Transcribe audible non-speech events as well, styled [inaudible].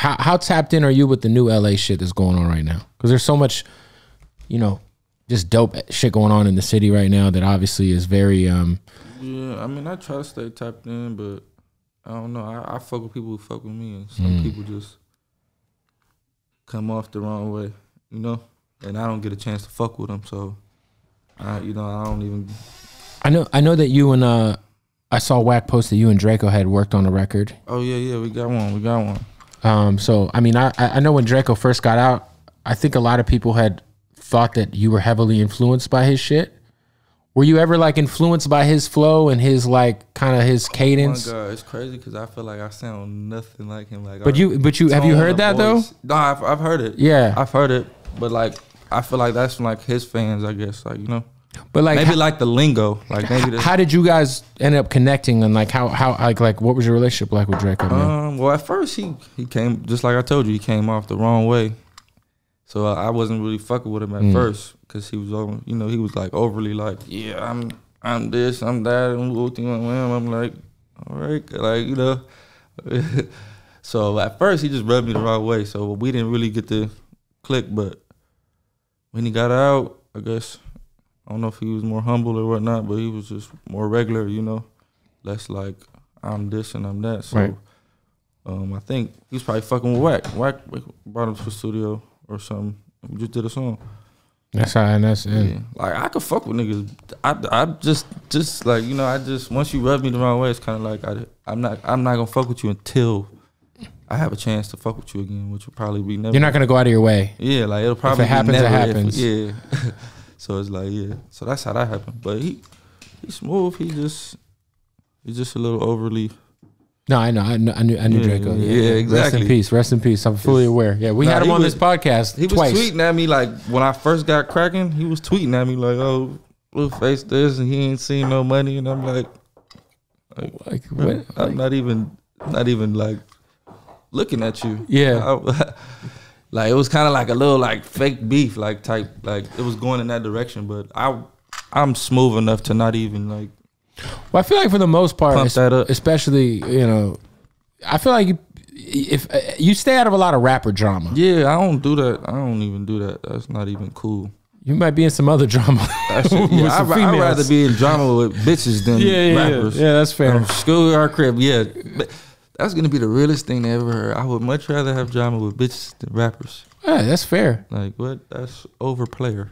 how, how tapped in are you with the new LA shit that's going on right now? Because there's so much, you know, just dope shit going on in the city right now that obviously is very. um Yeah, I mean, I try to stay tapped in, but I don't know. I, I fuck with people who fuck with me, and some mm. people just come off the wrong way, you know. And I don't get a chance to fuck with them, so I, you know, I don't even. I know. I know that you and uh, I saw Whack post that you and Draco had worked on a record. Oh yeah, yeah, we got one. We got one. Um, so I mean, I I know when Draco first got out, I think a lot of people had thought that you were heavily influenced by his shit. Were you ever like influenced by his flow and his like kind of his cadence? Oh my god, it's crazy because I feel like I sound nothing like him. Like, but you, but you, have you heard that voice. though? No, I've, I've heard it. Yeah, I've heard it, but like I feel like that's from like his fans, I guess. Like you know. But like maybe how, like the lingo, like maybe. How did you guys end up connecting and like how how like like what was your relationship like with Draco? Man? Um, well, at first he he came just like I told you, he came off the wrong way, so I, uh, I wasn't really fucking with him at mm. first because he was over, you know, he was like overly like, yeah, I'm I'm this, I'm that, and I'm like, all right, like you know. [laughs] so at first he just rubbed me the wrong way, so we didn't really get to click. But when he got out, I guess I don't know if he was more humble or whatnot, but he was just more regular, you know, less like I'm this and I'm that. So right. um, I think he was probably fucking with Whack. Whack brought him to the studio or something. We just did a song. That's how, and that's it. Yeah. Like I could fuck with niggas. I, I just, just like you know, I just once you rub me the wrong way, it's kind of like I, I'm not, I'm not gonna fuck with you until I have a chance to fuck with you again, which will probably be never. You're not gonna go out of your way. Yeah, like it'll probably if it happens. it happens. If, yeah. [laughs] So it's like, yeah. So that's how that happened. But he he's smooth. He just he's just a little overly. No, I know, I know, I knew, I knew yeah, Draco. Yeah, yeah, exactly. Rest in peace. Rest in peace. I'm fully aware. Yeah, we nah, had him on was, this podcast. He twice. was tweeting at me like when I first got cracking. He was tweeting at me like, "Oh, Blueface this," and he ain't seen no money, and I'm like, like, like what? I'm like, not even, not even like looking at you. Yeah. [laughs] I, like it was kind of like a little like fake beef, like type, like it was going in that direction. But I, I'm smooth enough to not even like. Well, I feel like for the most part, es especially you know, I feel like you, if uh, you stay out of a lot of rapper drama. Yeah, I don't do that. I don't even do that. That's not even cool. You might be in some other [laughs] drama. Should, yeah, I, would rather be in drama with bitches than [laughs] yeah, yeah, rappers. Yeah, yeah that's fair. Um, school or crib, yeah. But, that's gonna be the realest thing they ever heard. I would much rather have drama with bitches than rappers. Yeah, that's fair. Like what? That's over player.